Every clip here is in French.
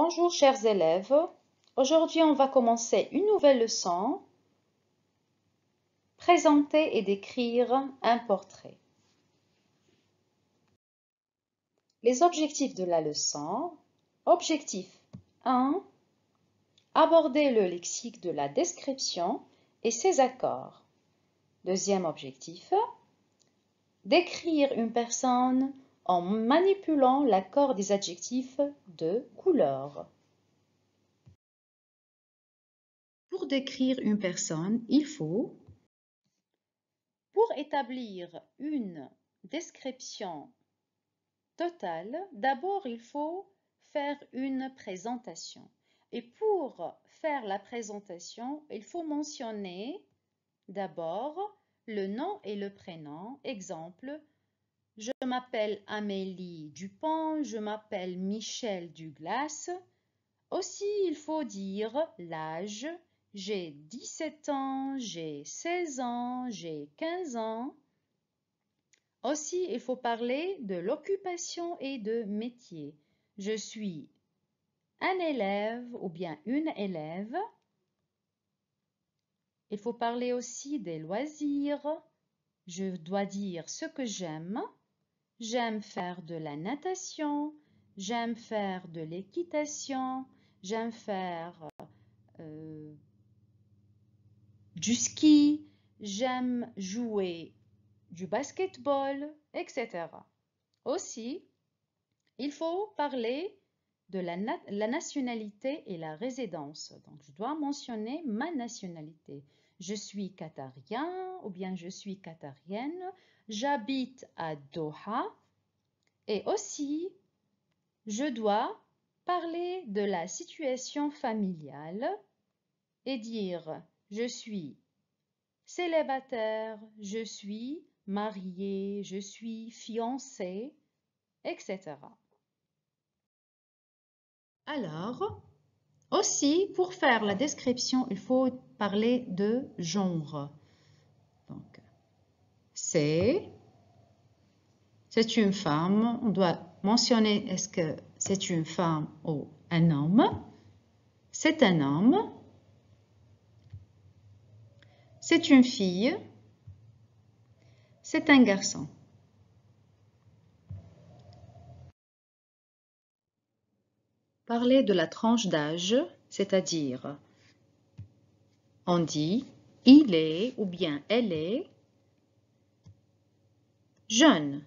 Bonjour chers élèves, aujourd'hui on va commencer une nouvelle leçon, présenter et décrire un portrait. Les objectifs de la leçon, objectif 1, aborder le lexique de la description et ses accords. Deuxième objectif, décrire une personne en manipulant l'accord des adjectifs de couleur. Pour décrire une personne, il faut Pour établir une description totale, d'abord il faut faire une présentation. Et pour faire la présentation, il faut mentionner d'abord le nom et le prénom, exemple je m'appelle Amélie Dupont, je m'appelle Michel Duglas. Aussi, il faut dire l'âge. J'ai 17 ans, j'ai 16 ans, j'ai 15 ans. Aussi, il faut parler de l'occupation et de métier. Je suis un élève ou bien une élève. Il faut parler aussi des loisirs. Je dois dire ce que j'aime. J'aime faire de la natation, j'aime faire de l'équitation, j'aime faire euh, du ski, j'aime jouer du basketball, etc. Aussi, il faut parler de la, nationalité et la résidence. Donc, je dois mentionner ma nationalité. Je suis qatarien ou bien je suis qatarienne J'habite à Doha. Et aussi, je dois parler de la situation familiale et dire je suis célibataire, je suis marié, je suis fiancé, etc. Alors, aussi, pour faire la description, il faut parler de genre c'est, c'est une femme, on doit mentionner est-ce que c'est une femme ou un homme, c'est un homme, c'est une fille, c'est un garçon. Parler de la tranche d'âge, c'est-à-dire on dit il est ou bien elle est jeune.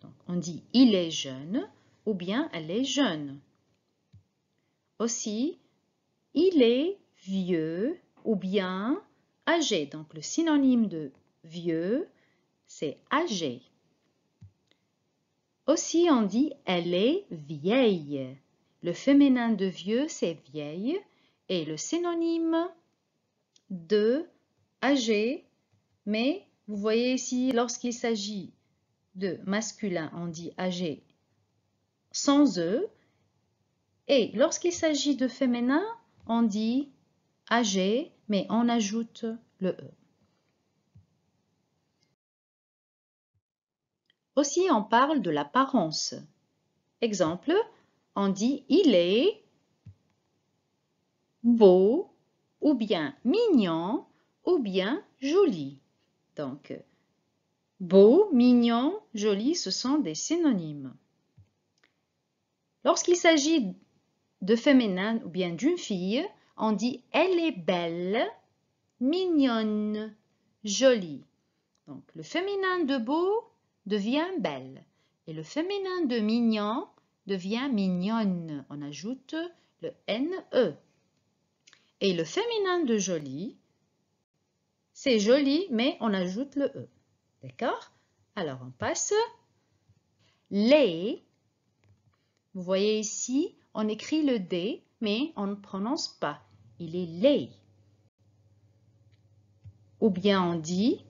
Donc, on dit il est jeune ou bien elle est jeune. Aussi, il est vieux ou bien âgé. Donc, le synonyme de vieux, c'est âgé. Aussi, on dit elle est vieille. Le féminin de vieux, c'est vieille. Et le synonyme de âgé, mais vous voyez ici, lorsqu'il s'agit de masculin, on dit âgé sans e. Et lorsqu'il s'agit de féminin, on dit âgé, mais on ajoute le e. Aussi, on parle de l'apparence. Exemple, on dit il est beau ou bien mignon ou bien joli. Donc, beau, mignon, joli, ce sont des synonymes. Lorsqu'il s'agit de féminin ou bien d'une fille, on dit elle est belle, mignonne, jolie. Donc le féminin de beau devient belle et le féminin de mignon devient mignonne. On ajoute le NE. Et le féminin de jolie c'est joli, mais on ajoute le E. D'accord Alors, on passe. Les. Vous voyez ici, on écrit le D, mais on ne prononce pas. Il est les. Ou bien on dit,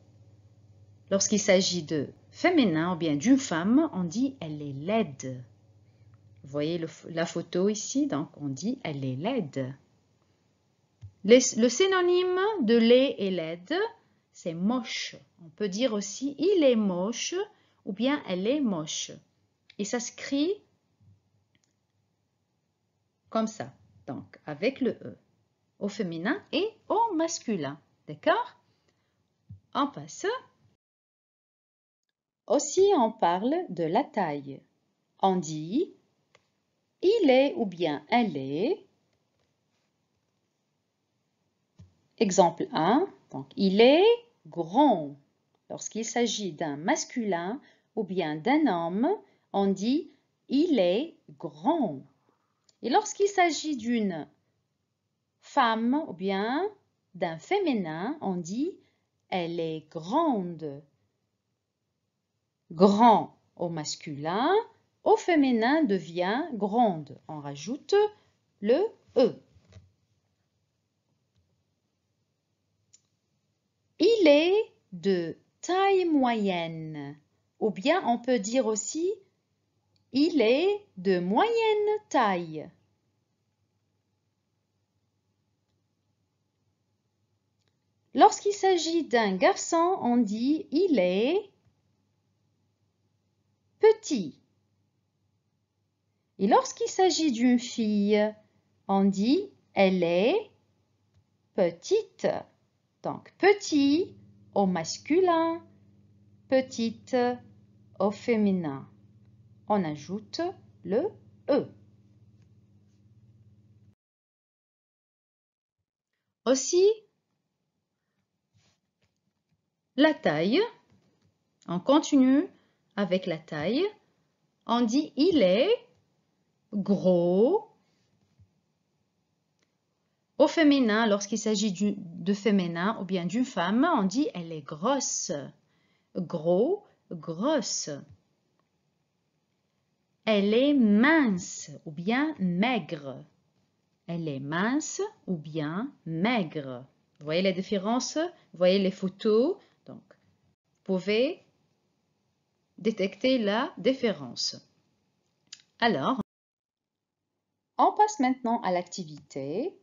lorsqu'il s'agit de féminin ou bien d'une femme, on dit elle est laide. Vous voyez la photo ici, donc on dit elle est laide le synonyme de laid et laide, c'est moche. On peut dire aussi il est moche ou bien elle est moche. Et ça s'écrit comme ça, donc avec le E, au féminin et au masculin. D'accord On passe. Aussi, on parle de la taille. On dit il est ou bien elle est Exemple 1, donc il est grand. Lorsqu'il s'agit d'un masculin ou bien d'un homme, on dit il est grand. Et lorsqu'il s'agit d'une femme ou bien d'un féminin, on dit elle est grande. Grand au masculin, au féminin devient grande. On rajoute le e. Il est de taille moyenne. Ou bien on peut dire aussi il est de moyenne taille. Lorsqu'il s'agit d'un garçon, on dit il est petit. Et lorsqu'il s'agit d'une fille, on dit elle est petite. Donc petit au masculin, petite au féminin. On ajoute le E. Aussi, la taille. On continue avec la taille. On dit il est gros, au féminin, lorsqu'il s'agit de féminin ou bien d'une femme, on dit elle est grosse. Gros, grosse. Elle est mince ou bien maigre. Elle est mince ou bien maigre. Vous voyez la différence Vous voyez les photos Donc, vous pouvez détecter la différence. Alors, on passe maintenant à l'activité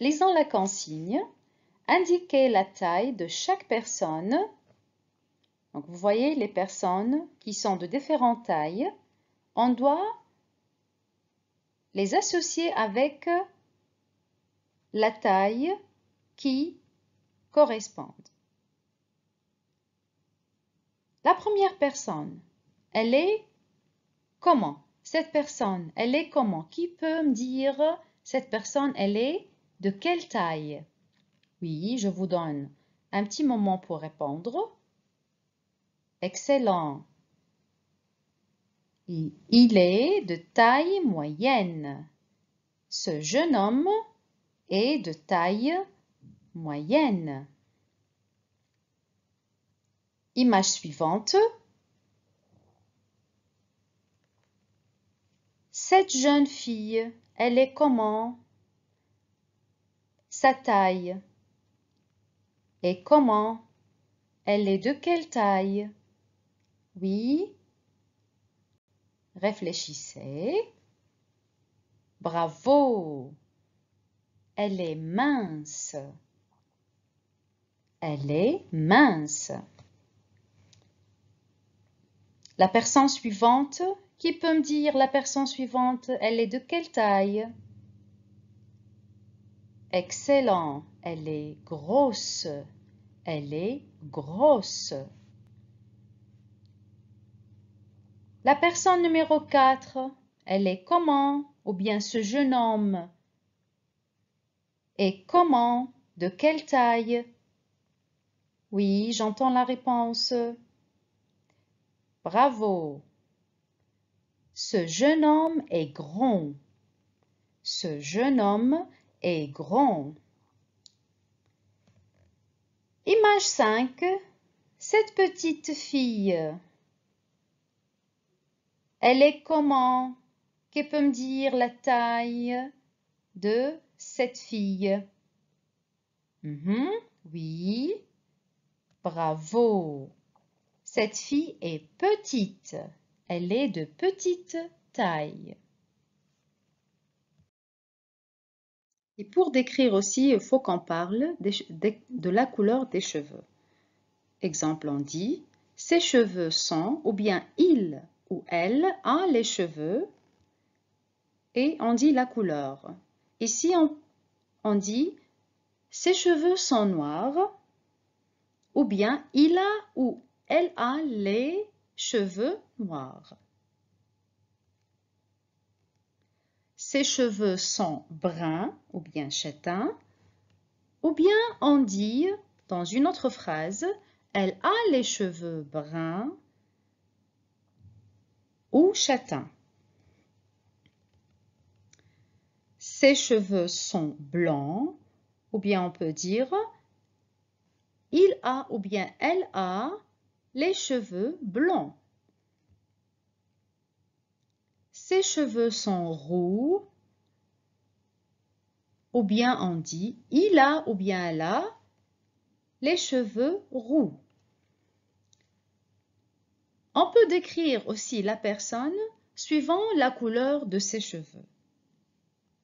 Lisons la consigne. Indiquez la taille de chaque personne. Donc, vous voyez les personnes qui sont de différentes tailles. On doit les associer avec la taille qui correspond. La première personne, elle est comment Cette personne, elle est comment Qui peut me dire cette personne, elle est de quelle taille Oui, je vous donne un petit moment pour répondre. Excellent. Il est de taille moyenne. Ce jeune homme est de taille moyenne. Image suivante. Cette jeune fille, elle est comment sa taille Et comment Elle est de quelle taille Oui Réfléchissez. Bravo Elle est mince. Elle est mince. La personne suivante, qui peut me dire la personne suivante, elle est de quelle taille Excellent. Elle est grosse. Elle est grosse. La personne numéro 4, elle est comment ou bien ce jeune homme Et comment, de quelle taille Oui, j'entends la réponse. Bravo. Ce jeune homme est grand. Ce jeune homme est grand. Image 5. Cette petite fille, elle est comment Que peut me dire la taille de cette fille mhm, Oui, bravo. Cette fille est petite. Elle est de petite taille. Et pour décrire aussi, il faut qu'on parle de la couleur des cheveux. Exemple, on dit ses cheveux sont, ou bien il ou elle a les cheveux, et on dit la couleur. Ici, on, dit ses cheveux sont noirs, ou bien il a ou elle a les cheveux noirs. Ses cheveux sont bruns ou bien châtains. Ou bien on dit dans une autre phrase, elle a les cheveux bruns ou châtains. Ses cheveux sont blancs ou bien on peut dire il a ou bien elle a les cheveux blancs. Ses cheveux sont roux. Ou bien on dit il a ou bien elle a les cheveux roux. On peut décrire aussi la personne suivant la couleur de ses cheveux.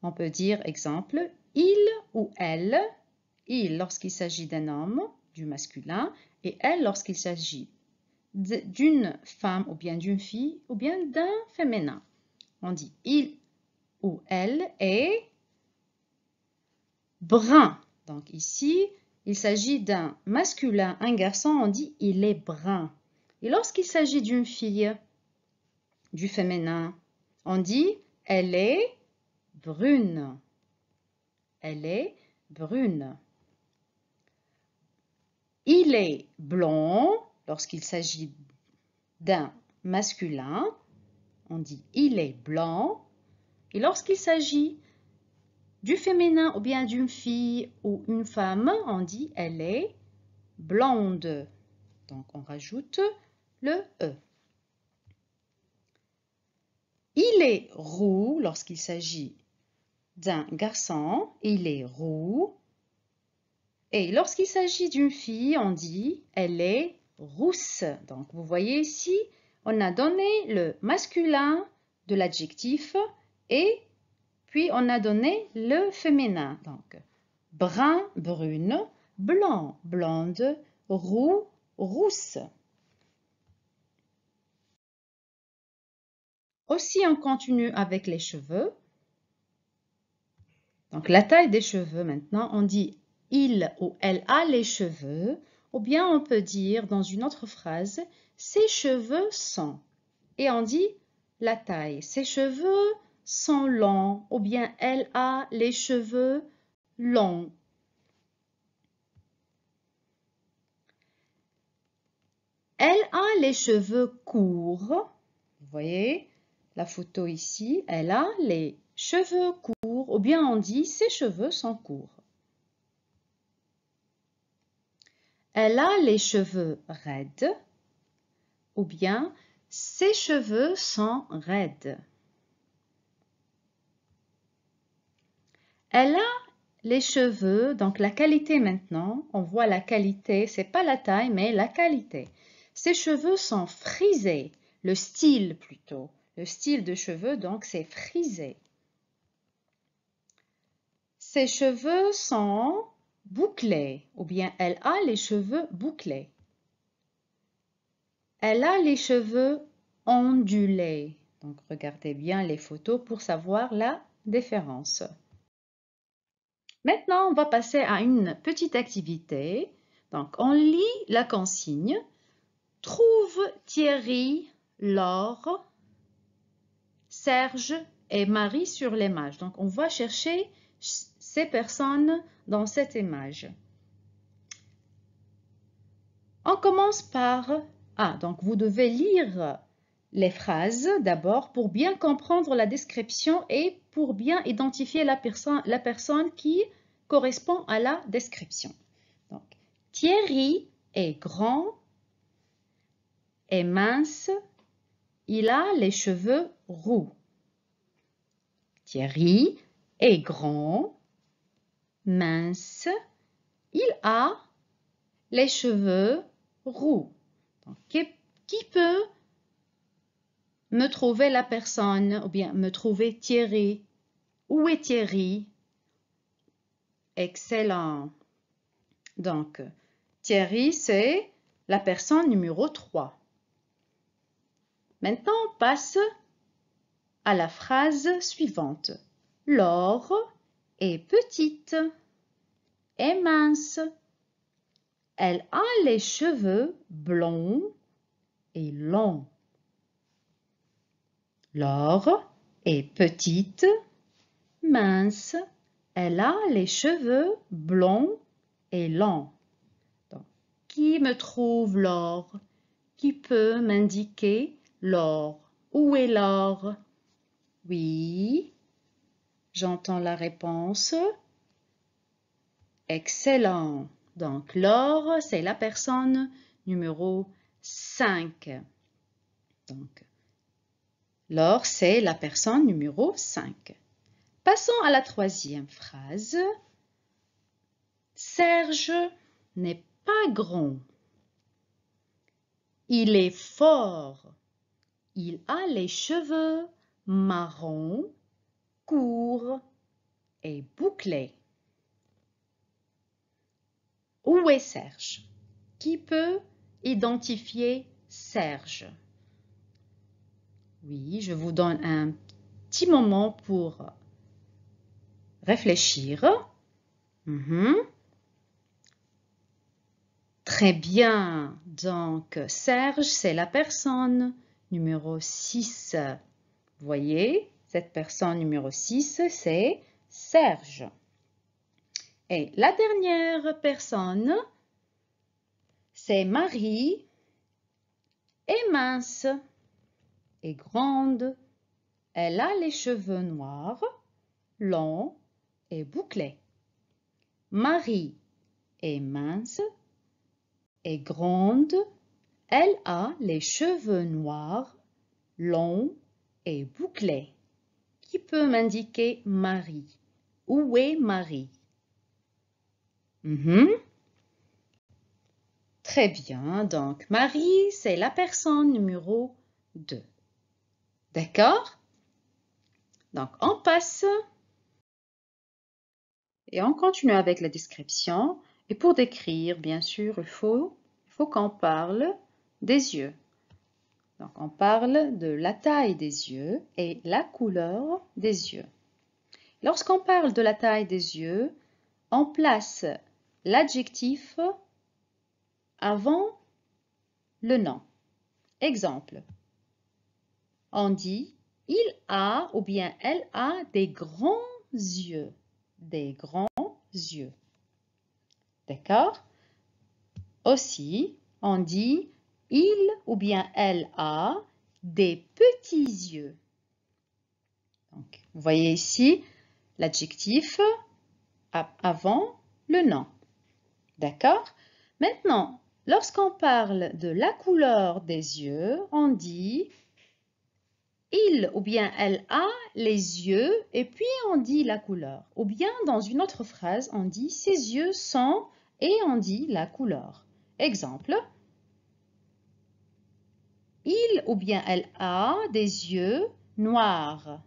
On peut dire exemple il ou elle, il lorsqu'il s'agit d'un homme du masculin et elle lorsqu'il s'agit d'une femme ou bien d'une fille ou bien d'un féminin on dit il ou elle est brun. Donc ici, il s'agit d'un masculin, un garçon, on dit il est brun. Et lorsqu'il s'agit d'une fille, du féminin, on dit elle est brune. Elle est brune. Il est blond lorsqu'il s'agit d'un masculin on dit il est blanc. Et lorsqu'il s'agit du féminin ou bien d'une fille ou une femme, on dit elle est blonde. Donc on rajoute le E. Il est roux lorsqu'il s'agit d'un garçon, il est roux. Et lorsqu'il s'agit d'une fille, on dit elle est rousse. Donc vous voyez ici, on a donné le masculin de l'adjectif et puis on a donné le féminin. Donc, brun, brune, blanc, blonde, roux, rousse. Aussi, on continue avec les cheveux. Donc, la taille des cheveux maintenant, on dit il ou elle a les cheveux, ou bien on peut dire dans une autre phrase, ses cheveux sont. Et on dit la taille. Ses cheveux sont longs ou bien elle a les cheveux longs. Elle a les cheveux courts. Vous voyez la photo ici. Elle a les cheveux courts ou bien on dit ses cheveux sont courts. Elle a les cheveux raides ou bien ses cheveux sont raides. Elle a les cheveux, donc la qualité maintenant, on voit la qualité, c'est pas la taille mais la qualité. Ses cheveux sont frisés, le style plutôt, le style de cheveux donc c'est frisé. Ses cheveux sont bouclés ou bien elle a les cheveux bouclés. Elle a les cheveux ondulés. Donc regardez bien les photos pour savoir la différence. Maintenant, on va passer à une petite activité. Donc on lit la consigne. Trouve Thierry, Laure, Serge et Marie sur l'image. Donc on va chercher ces personnes dans cette image. On commence par ah, donc vous devez lire les phrases d'abord pour bien comprendre la description et pour bien identifier la, personne, la personne qui correspond à la description. Thierry est grand, est mince, il a les cheveux roux. Thierry est grand, mince, il a les cheveux roux. Qui, peut me trouver la personne ou bien me trouver Thierry Où est Thierry Excellent. Donc, Thierry, c'est la personne numéro 3. Maintenant, on passe à la phrase suivante. Laure est petite et mince. Elle a les cheveux blonds et longs. Laure est petite, mince. Elle a les cheveux blonds et longs. qui me trouve l'or Qui peut m'indiquer l'or Où est l'or Oui. J'entends la réponse. Excellent. Donc, Laure, c'est la personne numéro 5. Donc, Laure, c'est la personne numéro 5. Passons à la troisième phrase. Serge n'est pas grand. Il est fort. Il a les cheveux marrons, courts et bouclés. Où est Serge Qui peut identifier Serge Oui, je vous donne un petit moment pour réfléchir. Mhm. Très bien. Donc, Serge, c'est la personne numéro 6. Vous voyez, cette personne numéro 6, c'est Serge. Et la dernière personne, c'est Marie, est mince, et grande. Elle a les cheveux noirs, longs et bouclés. Marie est mince, et grande. Elle a les cheveux noirs, longs et bouclés. Qui peut m'indiquer Marie Où est Marie Mhm. Très bien, donc Marie, c'est la personne numéro 2. D'accord Donc, on passe et on continue avec la description. Et pour décrire, bien sûr, il faut qu'on parle des yeux. Donc, on parle de la taille des yeux et la couleur des yeux. Lorsqu'on parle de la taille des yeux, on place l'adjectif avant le nom. Exemple. On dit il a ou bien elle a des grands yeux. Des grands yeux. D'accord Aussi, on dit il ou bien elle a des petits yeux. Donc, vous voyez ici l'adjectif avant le nom. D'accord Maintenant, lorsqu'on parle de la couleur des yeux, on dit il ou bien elle a les yeux et puis on dit la couleur. Ou bien dans une autre phrase, on dit ses yeux sont et on dit la couleur. Exemple, il ou bien elle a des yeux noirs.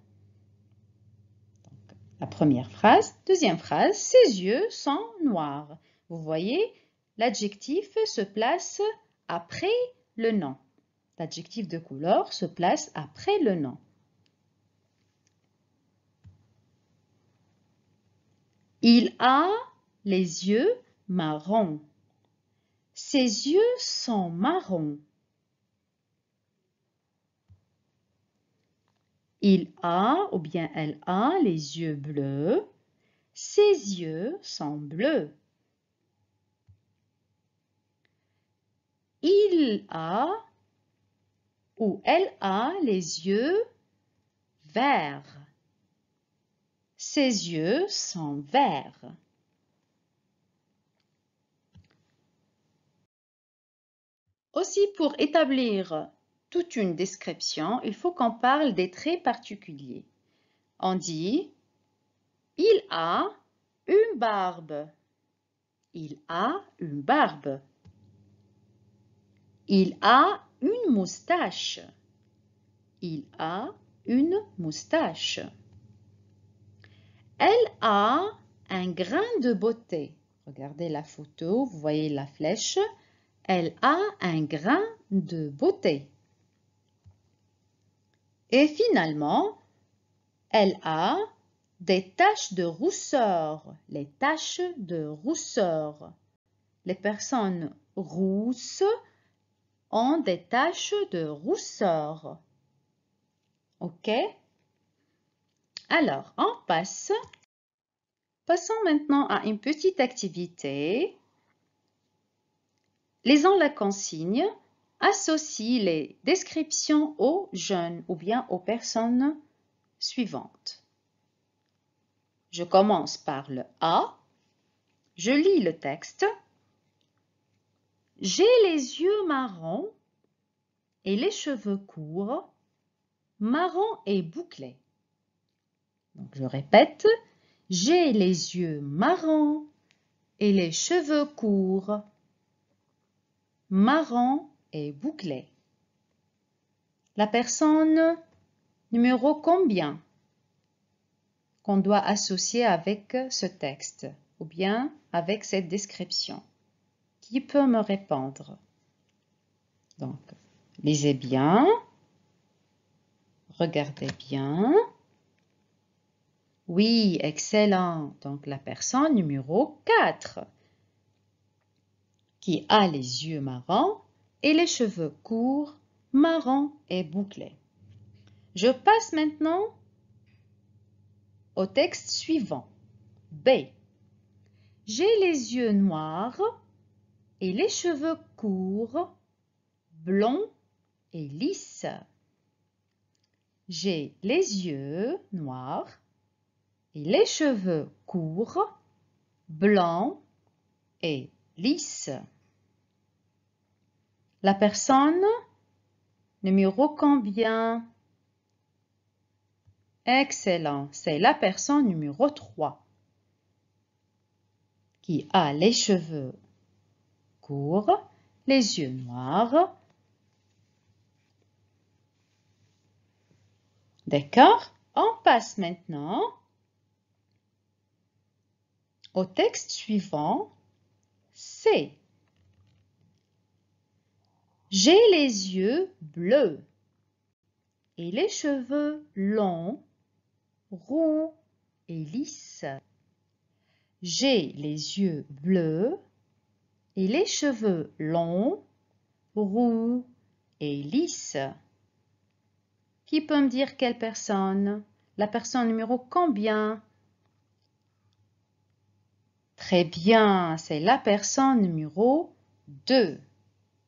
la première phrase, deuxième phrase, ses yeux sont noirs. Vous voyez, l'adjectif se place après le nom. L'adjectif de couleur se place après le nom. Il a les yeux marrons. Ses yeux sont marrons. Il a ou bien elle a les yeux bleus. Ses yeux sont bleus. il a ou elle a les yeux verts. Ses yeux sont verts. Aussi, pour établir toute une description, il faut qu'on parle des traits particuliers. On dit « il a une barbe ». Il a une barbe. Il a une moustache. Il a une moustache. Elle a un grain de beauté. Regardez la photo, vous voyez la flèche. Elle a un grain de beauté. Et finalement, elle a des taches de rousseur. Les taches de rousseur. Les personnes rousses ont des taches de rousseur. OK Alors, on passe. Passons maintenant à une petite activité. Lisons la consigne. Associe les descriptions aux jeunes ou bien aux personnes suivantes. Je commence par le A. Je lis le texte j'ai les yeux marrons et les cheveux courts, marrons et bouclés. je répète, j'ai les yeux marrons et les cheveux courts, marrons et bouclés. La personne numéro combien qu'on doit associer avec ce texte ou bien avec cette description qui peut me répondre Donc, lisez bien, regardez bien. Oui, excellent. Donc, la personne numéro 4 qui a les yeux marrons et les cheveux courts, marrons et bouclés. Je passe maintenant au texte suivant. B. J'ai les yeux noirs et les cheveux courts, blonds et lisses. J'ai les yeux noirs et les cheveux courts, blancs et lisses. La personne numéro combien Excellent, c'est la personne numéro 3 qui a les cheveux les yeux noirs. D'accord On passe maintenant au texte suivant. C. J'ai les yeux bleus et les cheveux longs, roux et lisses. J'ai les yeux bleus les cheveux longs, roux et lisses. Qui peut me dire quelle personne La personne numéro combien Très bien, c'est la personne numéro 2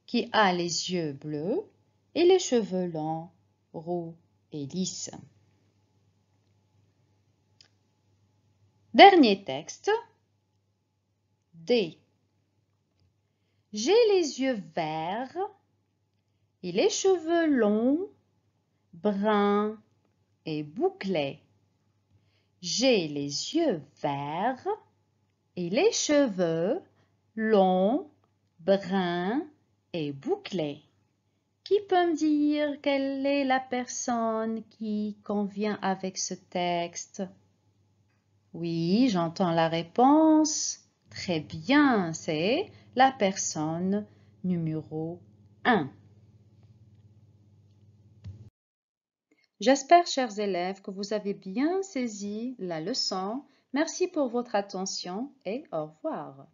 qui a les yeux bleus et les cheveux longs, roux et lisses. Dernier texte. D. J'ai les yeux verts et les cheveux longs, bruns et bouclés. J'ai les yeux verts et les cheveux longs, bruns et bouclés. Qui peut me dire quelle est la personne qui convient avec ce texte Oui, j'entends la réponse. Très bien, c'est la personne numéro 1. J'espère, chers élèves, que vous avez bien saisi la leçon. Merci pour votre attention et au revoir.